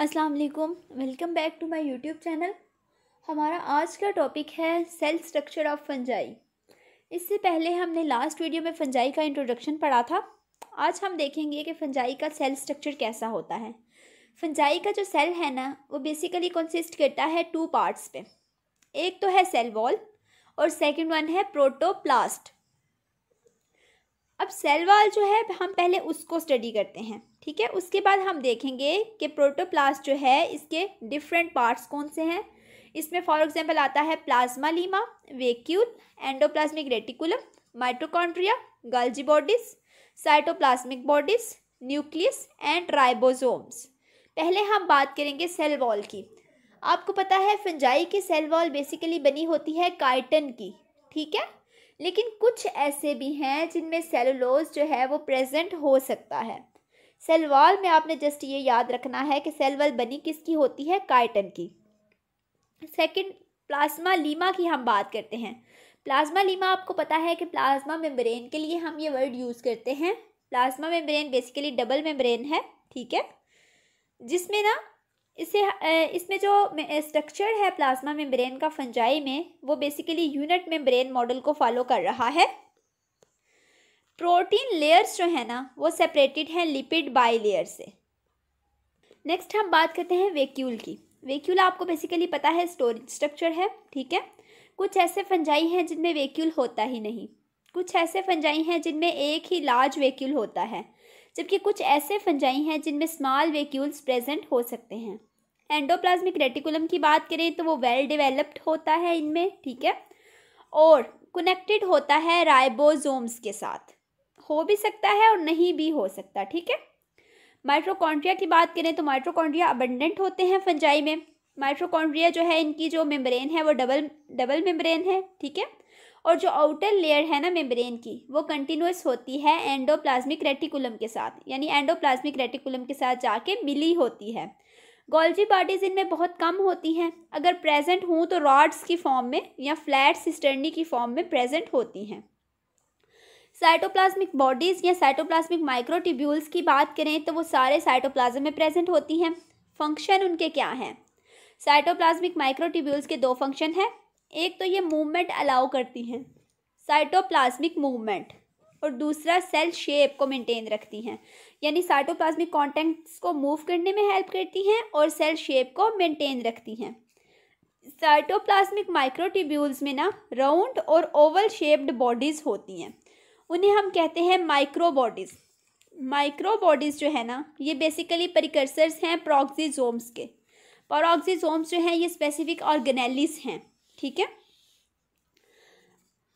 अस्सलाम वालेकुम welcome back to my YouTube channel हमारा आज का टॉपिक है सेल स्ट्रक्चर ऑफ फंजाई इससे पहले हमने लास्ट वीडियो में फंजाई का इंट्रोडक्शन पढ़ा था आज हम देखेंगे कि फंजाई का सेल स्ट्रक्चर कैसा होता है फंजाई का जो सेल है ना वो बेसिकली कंसिस्ट करता है टू पार्ट्स पे एक तो है सेल वॉल और सेकेंड वन है प्रोटोप्लास्ट अब सेल वॉल जो है हम पहले उसको स्टडी करते हैं ठीक है उसके बाद हम देखेंगे कि प्रोटोप्लास्ट जो है इसके डिफरेंट पार्ट्स कौन से हैं इसमें फॉर एग्जांपल आता है plasmalemma vacuole endoplasmic reticulum mitochondria Golgi bodies cytoplasmic bodies nucleus and ribosomes पहले हम बात करेंगे सेल वॉल की आपको पता है फंजाई की सेल वॉल बेसिकली बनी होती है काइटन की ठीक है लेकिन कुछ ऐसे भी हैं जिनमें सेलुलोज जो है वो प्रेजेंट हो सकता है सेल वॉल में आपने जस्ट ये याद रखना है कि सेल वॉल बनी किसकी होती है काइटन की सेकंड प्लाज्मा लीमा की हम बात करते हैं प्लाज्मा लीमा आपको पता है कि प्लाज्मा मेम्ब्रेन के लिए हम ये वर्ड यूज़ करते हैं plasma membrane basically double membrane है ठीक है जिसमें ना इसे इसमें जो स्ट्रक्चर है प्लाज्मा मेम्ब्रेन का फंजाई में वो बेसिकली यूनिट मेम्ब्रेन मॉडल को फॉलो कर रहा है प्रोटीन लेयर्स जो है ना वो सेपरेटेड हैं लिपिड बाई लेयर से नेक्स्ट हम बात करते हैं वेक्यूल की वेक्यूल आपको बेसिकली पता है स्टोरेज स्ट्रक्चर है ठीक है कुछ ऐसे फंजाई हैं जिनमें वेक्यूल होता ही नहीं कुछ ऐसे फंजाई हैं जिनमें एक ही लार्ज वेक्यूल होता है जबकि कुछ ऐसे फंजाई हैं जिनमें स्मॉल वेक्यूल्स प्रेजेंट हो सकते हैं एंडोप्लाज्मिक रेटिकुलम की बात करें तो वो वेल डिवेलप्ड होता है इनमें ठीक है और कनेक्टेड होता है राइबोसोम्स के साथ हो भी सकता है और नहीं भी हो सकता ठीक है माइट्रोकॉन्ड्रिया की बात करें तो माइट्रोकॉन्ड्रिया अबंडेंट होते हैं फंजाई में माइट्रोकॉन्ड्रिया जो है इनकी जो मेम्ब्रेन है वो डबल डबल मेम्ब्रेन है ठीक है और जो आउटर लेयर है ना मेम्ब्रेन की वो कंटिन्यूस होती है एंडोप्लाज्मिक रेटिकुलम के साथ यानी एंडोप्लाज्मिक रेटिकुलम के साथ जाके मिली होती है गोल्जी बॉडीज इनमें बहुत कम होती हैं अगर प्रेजेंट हूँ तो रॉड्स की फॉर्म में या फ्लैट सिस्टर्नी की फॉर्म में प्रेजेंट होती हैं साइटोप्लाज्मिक बॉडीज़ या साइटोप्लाज्मिक माइक्रोटिब्यूल्स की बात करें तो वो सारे साइटोप्लाज्म में प्रेजेंट होती हैं फंक्शन उनके क्या हैं साइटोप्लाज्मिक माइक्रोटिब्यूल्स के दो फंक्शन हैं एक तो ये मूवमेंट अलाउ करती हैं साइटोप्लाज्मिक मूवमेंट और दूसरा सेल शेप को मेंटेन रखती हैं यानी साइटोप्लाज्मिक कॉन्टेंट्स को मूव करने में हेल्प करती हैं और सेल शेप को मेंटेन रखती हैं साइटोप्लाज्मिक माइक्रोटिब्यूल्स में ना राउंड और ओवल शेप्ड बॉडीज़ होती हैं उन्हें हम कहते हैं माइक्रोबॉडीज़ माइक्रोबॉडीज़ जो है ना ये बेसिकली परिकर्सर्स हैं प्रोक्सीजोम्स के प्रोक्सीजोम्स जो हैं ये स्पेसिफिक ऑर्गेनेलिस हैं ठीक है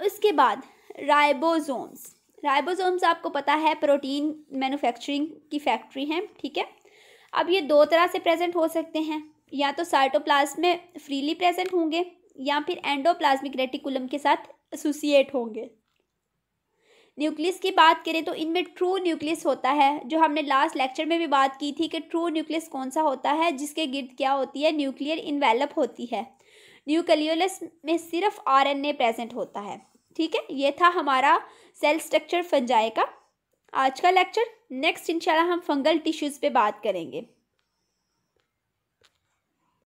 उसके बाद राइबोजोम्स राइबोसोम्स आपको पता है प्रोटीन मैन्युफैक्चरिंग की फैक्ट्री हैं ठीक है अब ये दो तरह से प्रेजेंट हो सकते हैं या तो साइटोप्लाज्म में फ्रीली प्रेजेंट होंगे या फिर एंडोप्लाज्मिक रेटिकुलम के साथ एसोसिएट होंगे न्यूक्लियस की बात करें तो इनमें ट्रू न्यूक्लियस होता है जो हमने लास्ट लेक्चर में भी बात की थी कि ट्रू न्यूक्लियस कौन सा होता है जिसके गिर्द क्या होती है न्यूक्लियर इन्वेलप होती है न्यूक्लियोलस में सिर्फ आरएनए प्रेजेंट होता है ठीक है ये था हमारा सेल स्ट्रक्चर फंजाई का आज का लेक्चर नेक्स्ट इंशाल्लाह हम फंगल टिश्यूज़ पे बात करेंगे